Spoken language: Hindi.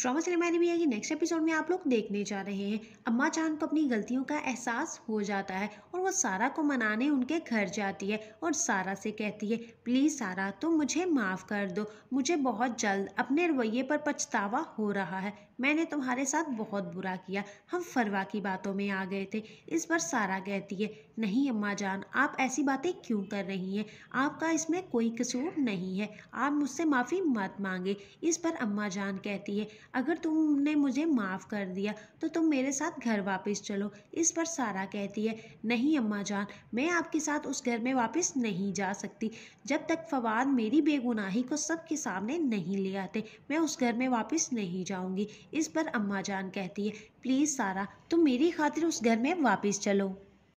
ड्रामा सिनेमा है कि नेक्स्ट एपिसोड में आप लोग देखने जा रहे हैं अम्मा जान को अपनी गलतियों का एहसास हो जाता है और वो सारा को मनाने उनके घर जाती है और सारा से कहती है प्लीज़ सारा तुम तो मुझे माफ़ कर दो मुझे बहुत जल्द अपने रवैये पर पछतावा हो रहा है मैंने तुम्हारे साथ बहुत बुरा किया हम फरवा की बातों में आ गए थे इस पर सारा कहती है नहीं अम्मा जान आप ऐसी बातें क्यों कर रही हैं आपका इसमें कोई कसूर नहीं है आप मुझसे माफ़ी मत मांगे इस पर अम्मा जान कहती है अगर तुमने मुझे माफ़ कर दिया तो तुम मेरे साथ घर वापस चलो इस पर सारा कहती है नहीं अम्मा जान मैं आपके साथ उस घर में वापस नहीं जा सकती जब तक फवाद मेरी बेगुनाही को सबके सामने नहीं ले आते मैं उस घर में वापस नहीं जाऊंगी इस पर अम्मा जान कहती है प्लीज़ सारा तुम मेरी खातिर उस घर में वापस चलो